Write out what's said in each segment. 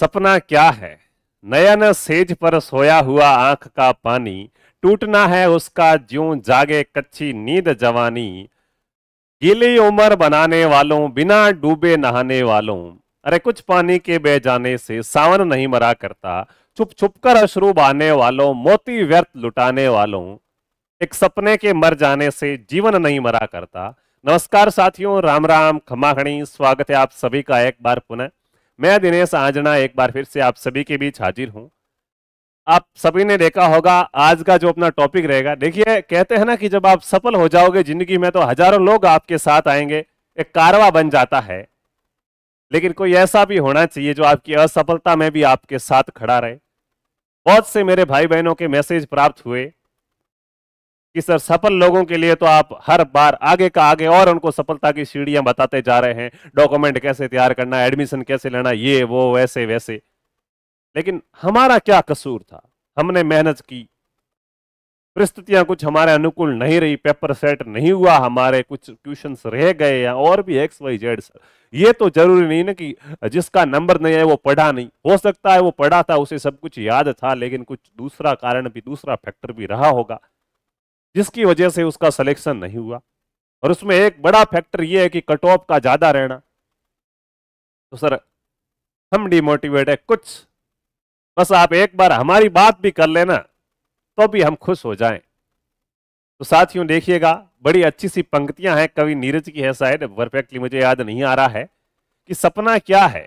सपना क्या है नयन सेज पर सोया हुआ आंख का पानी टूटना है उसका ज्यो जागे कच्ची नींद जवानी गीली उम्र बनाने वालों बिना डूबे नहाने वालों अरे कुछ पानी के बह जाने से सावन नहीं मरा करता छुप छुप कर अश्रु बहाने वालों मोती व्यर्थ लुटाने वालों एक सपने के मर जाने से जीवन नहीं मरा करता नमस्कार साथियों राम राम खमाखणी स्वागत है आप सभी का एक बार पुनः मैं दिनेश आजना एक बार फिर से आप सभी के बीच हाजिर हूँ आप सभी ने देखा होगा आज का जो अपना टॉपिक रहेगा देखिए कहते हैं ना कि जब आप सफल हो जाओगे जिंदगी में तो हजारों लोग आपके साथ आएंगे एक कारवा बन जाता है लेकिन कोई ऐसा भी होना चाहिए जो आपकी असफलता में भी आपके साथ खड़ा रहे बहुत से मेरे भाई बहनों के मैसेज प्राप्त हुए कि सर सफल लोगों के लिए तो आप हर बार आगे का आगे और उनको सफलता की सीढ़ियां बताते जा रहे हैं डॉक्यूमेंट कैसे तैयार करना एडमिशन कैसे लेना ये वो वैसे वैसे लेकिन हमारा क्या कसूर था हमने मेहनत की परिस्थितियां कुछ हमारे अनुकूल नहीं रही पेपर सेट नहीं हुआ हमारे कुछ क्वेश्चन रह गए या और भी एक्स वाई जेड सर ये तो जरूरी नहीं ना कि जिसका नंबर नहीं है वो पढ़ा नहीं हो सकता है वो पढ़ा था उसे सब कुछ याद था लेकिन कुछ दूसरा कारण भी दूसरा फैक्टर भी रहा होगा जिसकी वजह से उसका सिलेक्शन नहीं हुआ और उसमें एक बड़ा फैक्टर यह है कि कट ऑफ का ज़्यादा रहना तो सर हम डिमोटिवेट है कुछ बस आप एक बार हमारी बात भी कर लेना तो भी हम खुश हो जाएं तो साथियों देखिएगा बड़ी अच्छी सी पंक्तियां हैं कवि नीरज की है शायद परफेक्टली मुझे याद नहीं आ रहा है कि सपना क्या है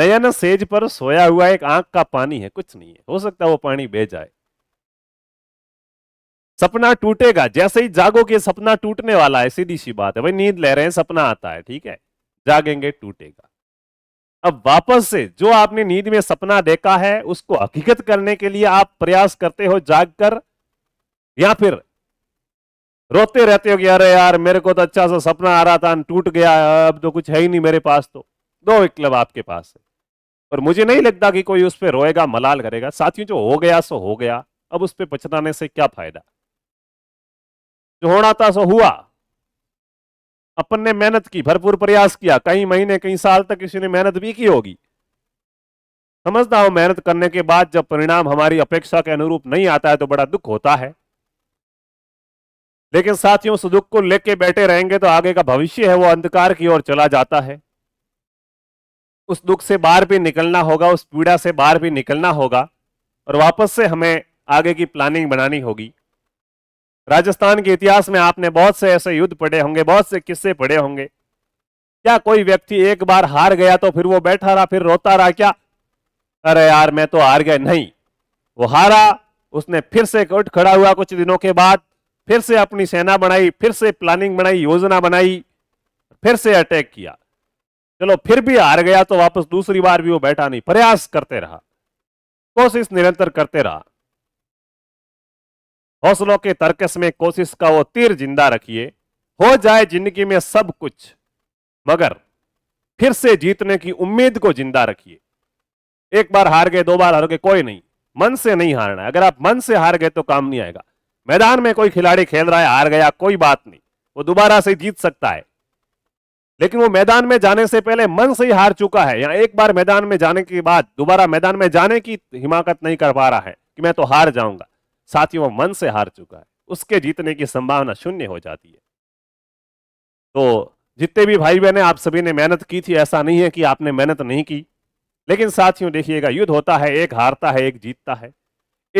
नयन सेज पर सोया हुआ एक आंख का पानी है कुछ नहीं है हो सकता वो पानी बह जाए सपना टूटेगा जैसे ही जागोगे सपना टूटने वाला है सीधी सी बात है भाई नींद ले रहे हैं सपना आता है ठीक है जागेंगे टूटेगा अब वापस से जो आपने नींद में सपना देखा है उसको हकीकत करने के लिए आप प्रयास करते हो जागकर या फिर रोते रहते हो कि अरे यार मेरे को तो अच्छा सा सपना आ रहा था टूट गया अब तो कुछ है ही नहीं मेरे पास तो दो विकल्प आपके पास है पर मुझे नहीं लगता कि कोई उस पर रोएगा मलाल करेगा साथियों जो हो गया सो हो गया अब उस पर पछताने से क्या फायदा जो होना था सो हुआ अपन ने मेहनत की भरपूर प्रयास किया कई महीने कई साल तक किसी ने मेहनत भी की होगी समझता हूं मेहनत करने के बाद जब परिणाम हमारी अपेक्षा के अनुरूप नहीं आता है तो बड़ा दुख होता है लेकिन साथियों उस दुख को लेके बैठे रहेंगे तो आगे का भविष्य है वो अंधकार की ओर चला जाता है उस दुख से बाहर भी निकलना होगा उस पीड़ा से बाहर भी निकलना होगा और वापस से हमें आगे की प्लानिंग बनानी होगी राजस्थान के इतिहास में आपने बहुत से ऐसे युद्ध पढ़े होंगे बहुत से किस्से पढ़े होंगे क्या कोई व्यक्ति एक बार हार गया तो फिर वो बैठा रहा फिर रोता रहा क्या अरे यार मैं तो हार गए नहीं वो हारा उसने फिर से उठ खड़ा हुआ कुछ दिनों के बाद फिर से अपनी सेना बनाई फिर से प्लानिंग बनाई योजना बनाई फिर से अटैक किया चलो फिर भी हार गया तो वापस दूसरी बार भी वो बैठा नहीं प्रयास करते रहा कोशिश निरंतर करते रहा हौसलों के तर्कस में कोशिश का वो तीर जिंदा रखिए हो जाए जिंदगी में सब कुछ मगर फिर से जीतने की उम्मीद को जिंदा रखिए एक बार हार गए दो बार हार गए कोई नहीं मन से नहीं हारना है अगर आप मन से हार गए तो काम नहीं आएगा मैदान में कोई खिलाड़ी खेल रहा है हार गया कोई बात नहीं वो दोबारा से जीत सकता है लेकिन वो मैदान में जाने से पहले मन से ही हार चुका है या एक बार मैदान में जाने के बाद दोबारा मैदान में जाने की हिमाकत नहीं कर पा रहा है कि मैं तो हार जाऊंगा साथियों मन से हार चुका है उसके जीतने की संभावना शून्य हो जाती है तो जितने भी भाई बहने आप सभी ने मेहनत की थी ऐसा नहीं है कि आपने मेहनत नहीं की लेकिन साथियों देखिएगा युद्ध होता है एक हारता है एक जीतता है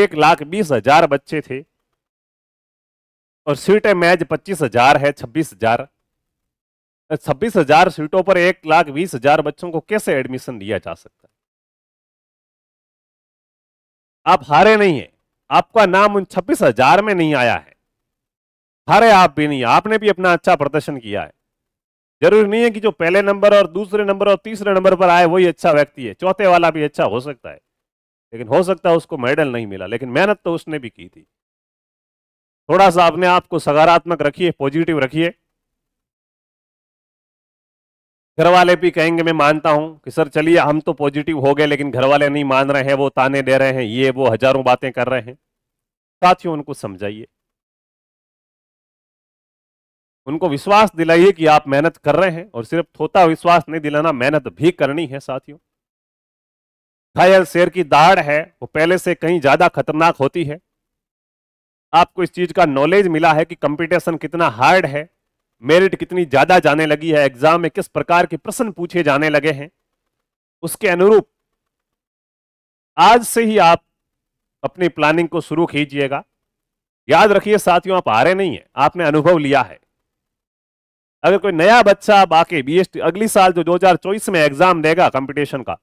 एक लाख बीस हजार बच्चे थे और सीटें मैच पच्चीस हजार है छब्बीस हजार छब्बीस हजार सीटों पर एक लाख बीस हजार बच्चों को कैसे एडमिशन दिया जा सकता है आप हारे नहीं है आपका नाम उन छब्बीस हजार में नहीं आया है हारे आप भी नहीं आपने भी अपना अच्छा प्रदर्शन किया है जरूरी नहीं है कि जो पहले नंबर और दूसरे नंबर और तीसरे नंबर पर आए वही अच्छा व्यक्ति है चौथे वाला भी अच्छा हो सकता है लेकिन हो सकता है उसको मेडल नहीं मिला लेकिन मेहनत तो उसने भी की थी थोड़ा सा अपने आप को सकारात्मक रखिए पॉजिटिव रखिए घर वाले भी कहेंगे मैं मानता हूं कि सर चलिए हम तो पॉजिटिव हो गए लेकिन घर वाले नहीं मान रहे हैं वो ताने दे रहे हैं ये वो हजारों बातें कर रहे हैं साथियों उनको समझाइए उनको विश्वास दिलाइए कि आप मेहनत कर रहे हैं और सिर्फ थोता विश्वास नहीं दिलाना मेहनत भी करनी है साथियों घायल शेर की दाढ़ है वो पहले से कहीं ज्यादा खतरनाक होती है आपको इस चीज का नॉलेज मिला है कि कंपटीशन कितना हार्ड है मेरिट कितनी ज्यादा जाने लगी है एग्जाम में किस प्रकार के प्रश्न पूछे जाने लगे हैं उसके अनुरूप आज से ही आप अपनी प्लानिंग को शुरू कीजिएगा याद रखिए साथियों आप हारे नहीं है आपने अनुभव लिया है अगर कोई नया बच्चा आप आके बी अगली साल जो 2024 में एग्जाम देगा कंपटीशन का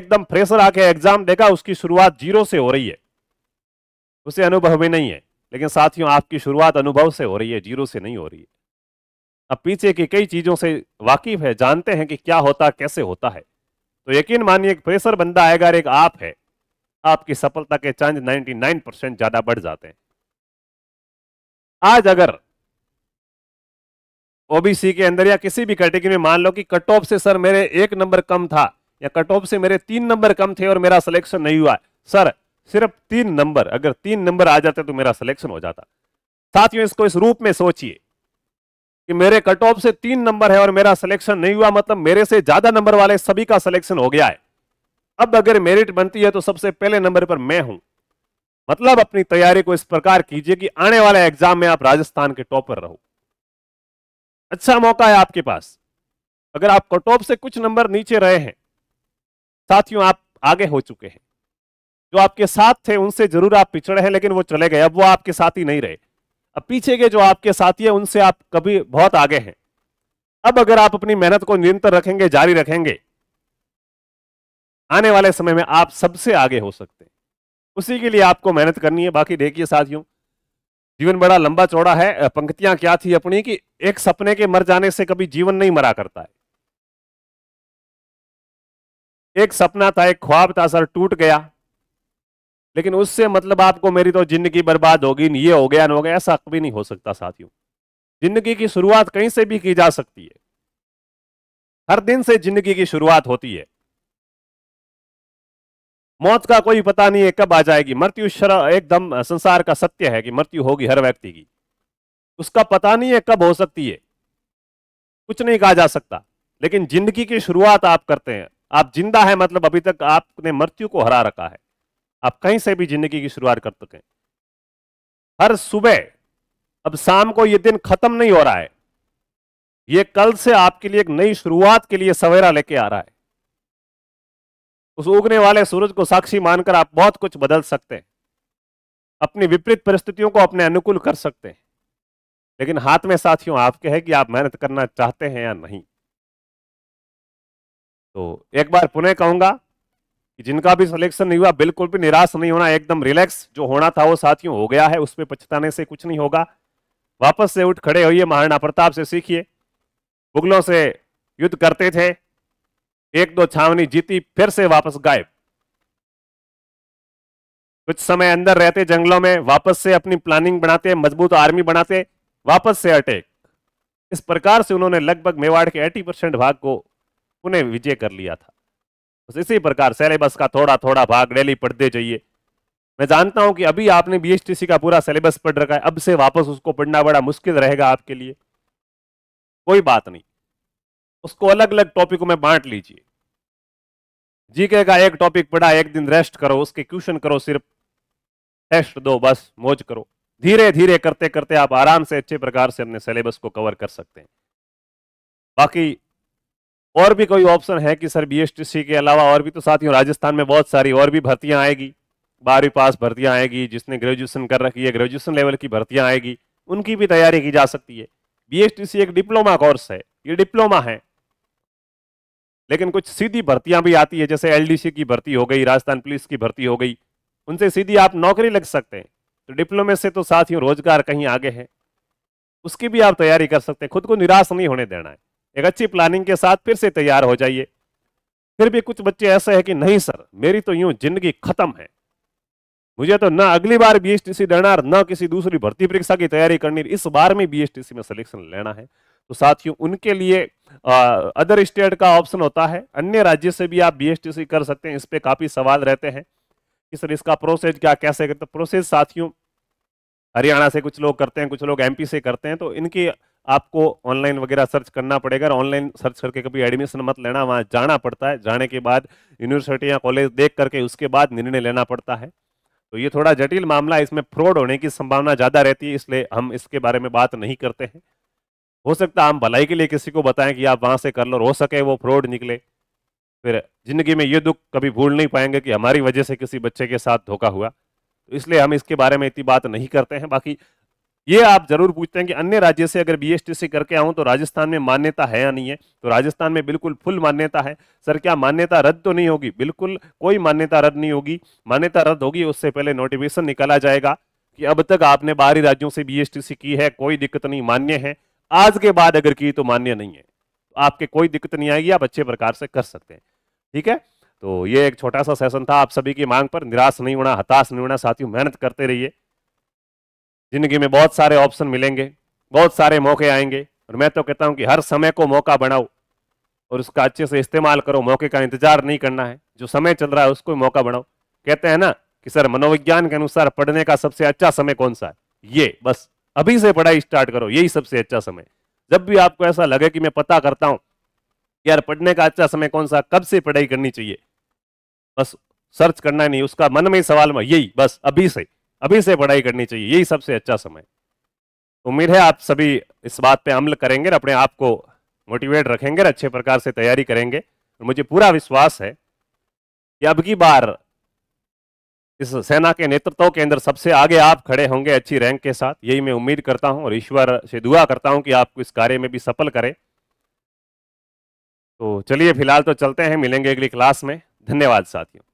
एकदम फ्रेशर आके एग्जाम देगा उसकी शुरुआत जीरो से हो रही है उसे अनुभव भी नहीं है लेकिन साथियों आपकी शुरुआत अनुभव से हो रही है जीरो से नहीं हो रही है अब पीछे की कई चीज़ों से वाकिफ है जानते हैं कि क्या होता कैसे होता है तो यकीन मानिए एक प्रेशर बंदा आएगा एक आप है आपकी सफलता के चांस 99 परसेंट ज़्यादा बढ़ जाते हैं आज अगर ओबीसी के अंदर या किसी भी कैटेगरी में मान लो कि कट ऑफ से सर मेरे एक नंबर कम था या कट ऑफ से मेरे तीन नंबर कम थे और मेरा सिलेक्शन नहीं हुआ सर सिर्फ तीन नंबर अगर तीन नंबर आ जाते तो मेरा सिलेक्शन हो जाता साथियों इसको इस रूप में सोचिए कि मेरे कट ऑफ से तीन नंबर है और मेरा सिलेक्शन नहीं हुआ मतलब मेरे से ज्यादा नंबर वाले सभी का सिलेक्शन हो गया है अब अगर मेरिट बनती है तो सबसे पहले नंबर पर मैं हूं मतलब अपनी तैयारी को इस प्रकार कीजिए कि आने वाले एग्जाम में आप राजस्थान के टॉपर रहो अच्छा मौका है आपके पास अगर आप कट ऑफ से कुछ नंबर नीचे रहे हैं साथियों आप आगे हो चुके हैं जो आपके साथ थे उनसे जरूर आप पिछड़े हैं लेकिन वो चले गए अब वो आपके साथ ही नहीं रहे अब पीछे के जो आपके साथी हैं उनसे आप कभी बहुत आगे हैं अब अगर आप अपनी मेहनत को निरंतर रखेंगे जारी रखेंगे आने वाले समय में आप सबसे आगे हो सकते हैं उसी के लिए आपको मेहनत करनी है बाकी देखिए साथियों जीवन बड़ा लंबा चौड़ा है पंक्तियां क्या थी अपनी कि एक सपने के मर जाने से कभी जीवन नहीं मरा करता है एक सपना था एक ख्वाब था सर टूट गया लेकिन उससे मतलब आपको मेरी तो जिंदगी बर्बाद होगी ये हो गया न हो गया ऐसा कभी नहीं हो सकता साथियों जिंदगी की शुरुआत कहीं से भी की जा सकती है हर दिन से जिंदगी की शुरुआत होती है मौत का कोई पता नहीं है कब आ जाएगी मृत्यु एकदम संसार का सत्य है कि मृत्यु होगी हर व्यक्ति की उसका पता नहीं है कब हो सकती है कुछ नहीं कहा जा सकता लेकिन जिंदगी की शुरुआत आप करते हैं आप जिंदा है मतलब अभी तक आपने मृत्यु को हरा रखा है आप कहीं से भी जिंदगी की शुरुआत कर सकें हर सुबह अब शाम को यह दिन खत्म नहीं हो रहा है ये कल से आपके लिए एक नई शुरुआत के लिए सवेरा लेके आ रहा है उस उगने वाले सूरज को साक्षी मानकर आप बहुत कुछ बदल सकते हैं अपनी विपरीत परिस्थितियों को अपने अनुकूल कर सकते हैं लेकिन हाथ में साथियों आपके है कि आप मेहनत करना चाहते हैं या नहीं तो एक बार पुनः कहूंगा कि जिनका भी सिलेक्शन नहीं हुआ बिल्कुल भी निराश नहीं होना एकदम रिलैक्स जो होना था वो साथियों हो गया है उस पर पछताने से कुछ नहीं होगा वापस से उठ खड़े होइए महाराणा प्रताप से सीखिए मुगलों से युद्ध करते थे एक दो छावनी जीती फिर से वापस गायब कुछ समय अंदर रहते जंगलों में वापस से अपनी प्लानिंग बनाते मजबूत आर्मी बनाते वापस से अटैक इस प्रकार से उन्होंने लगभग मेवाड़ के 80 परसेंट भाग को पुनः विजय कर लिया था बस इसी प्रकार सिलेबस का थोड़ा थोड़ा भाग डेली पढ़ते जाइए मैं जानता हूं कि अभी आपने बीएसटीसी का पूरा सिलेबस पढ़ रखा है अब से वापस उसको पढ़ना बड़ा मुश्किल रहेगा आपके लिए कोई बात नहीं उसको अलग अलग टॉपिकों में बांट लीजिए जीके का एक टॉपिक पढ़ा एक दिन रेस्ट करो उसके क्वेश्चन करो सिर्फ टेस्ट दो बस मौज करो धीरे धीरे करते करते आप आराम से अच्छे प्रकार से अपने सिलेबस को कवर कर सकते हैं बाकी और भी कोई ऑप्शन है कि सर बी के अलावा और भी तो साथियों राजस्थान में बहुत सारी और भी भर्तियां आएगी बारहवीं पास भर्तियां आएगी जिसने ग्रेजुएशन कर रखी है ग्रेजुएशन लेवल की भर्तियां आएगी उनकी भी तैयारी की जा सकती है बी एक डिप्लोमा कोर्स है ये डिप्लोमा है लेकिन कुछ सीधी भर्तियां भी आती है जैसे एलडीसी की भर्ती हो गई राजस्थान पुलिस की भर्ती हो गई उनसे सीधी आप नौकरी लग सकते हैं तो डिप्लोमे से तो साथियों रोजगार कहीं आगे है उसकी भी आप तैयारी कर सकते हैं खुद को निराश नहीं होने देना है एक अच्छी प्लानिंग के साथ फिर से तैयार हो जाइए फिर भी कुछ बच्चे ऐसे हैं कि नहीं सर मेरी तो यूं जिंदगी खत्म है मुझे तो ना अगली बार बीएसटीसी लेना ना किसी दूसरी भर्ती परीक्षा की तैयारी करनी इस बार में बीएसटीसी में सिलेक्शन लेना है तो साथियों उनके लिए आ, अदर स्टेट का ऑप्शन होता है अन्य राज्य से भी आप बीएसटीसी कर सकते हैं इस पर काफ़ी सवाल रहते हैं कि सर इसका प्रोसेस क्या कैसे करते तो प्रोसेस साथियों हरियाणा से कुछ लोग करते हैं कुछ लोग एमपी से करते हैं तो इनकी आपको ऑनलाइन वगैरह सर्च करना पड़ेगा ऑनलाइन सर्च करके कभी एडमिशन मत लेना वहाँ जाना पड़ता है जाने के बाद यूनिवर्सिटी या कॉलेज देख करके उसके बाद निर्णय लेना पड़ता है तो ये थोड़ा जटिल मामला है इसमें फ्रॉड होने की संभावना ज़्यादा रहती है इसलिए हम इसके बारे में बात नहीं करते हैं हो सकता है हम भलाई के लिए किसी को बताएं कि आप वहाँ से कर लो हो सके वो फ्रॉड निकले फिर ज़िंदगी में ये दुख कभी भूल नहीं पाएंगे कि हमारी वजह से किसी बच्चे के साथ धोखा हुआ तो इसलिए हम इसके बारे में इतनी बात नहीं करते हैं बाकी ये आप जरूर पूछते हैं कि अन्य राज्य से अगर बी से करके आऊँ तो राजस्थान में मान्यता है या नहीं है तो राजस्थान में बिल्कुल फुल मान्यता है सर क्या मान्यता रद्द तो नहीं होगी बिल्कुल कोई मान्यता रद्द नहीं होगी मान्यता रद्द होगी उससे पहले नोटिफिकेशन निकाला जाएगा कि अब तक आपने बाहरी राज्यों से सी की है कोई दिक्कत नहीं मान्य है आज के बाद अगर की तो मान्य नहीं है आपके कोई दिक्कत नहीं आएगी आप अच्छे प्रकार से कर सकते हैं ठीक है तो ये एक छोटा सा सेशन था आप सभी की मांग पर निराश नहीं होना हताश नहीं होना साथियों मेहनत करते रहिए जिंदगी में बहुत सारे ऑप्शन मिलेंगे बहुत सारे मौके आएंगे और मैं तो कहता हूं कि हर समय को मौका बनाओ और उसका अच्छे से इस्तेमाल करो मौके का इंतजार नहीं करना है जो समय चल रहा है उसको मौका बनाओ कहते हैं ना कि सर मनोविज्ञान के अनुसार पढ़ने का सबसे अच्छा समय कौन सा है ये बस अभी से पढ़ाई स्टार्ट करो यही सबसे अच्छा समय जब भी आपको ऐसा लगे कि मैं पता करता हूं यार पढ़ने का अच्छा समय कौन सा कब से पढ़ाई करनी चाहिए बस सर्च करना नहीं उसका मन में ही सवाल में यही बस अभी से अभी से पढ़ाई करनी चाहिए यही सबसे अच्छा समय उम्मीद है आप सभी इस बात पे अमल करेंगे और अपने आप को मोटिवेट रखेंगे अच्छे प्रकार से तैयारी करेंगे और मुझे पूरा विश्वास है कि अब की बार इस सेना के नेतृत्व के अंदर सबसे आगे आप खड़े होंगे अच्छी रैंक के साथ यही मैं उम्मीद करता हूं और ईश्वर से दुआ करता हूं कि आपको इस कार्य में भी सफल करें तो चलिए फिलहाल तो चलते हैं मिलेंगे अगली क्लास में धन्यवाद साथियों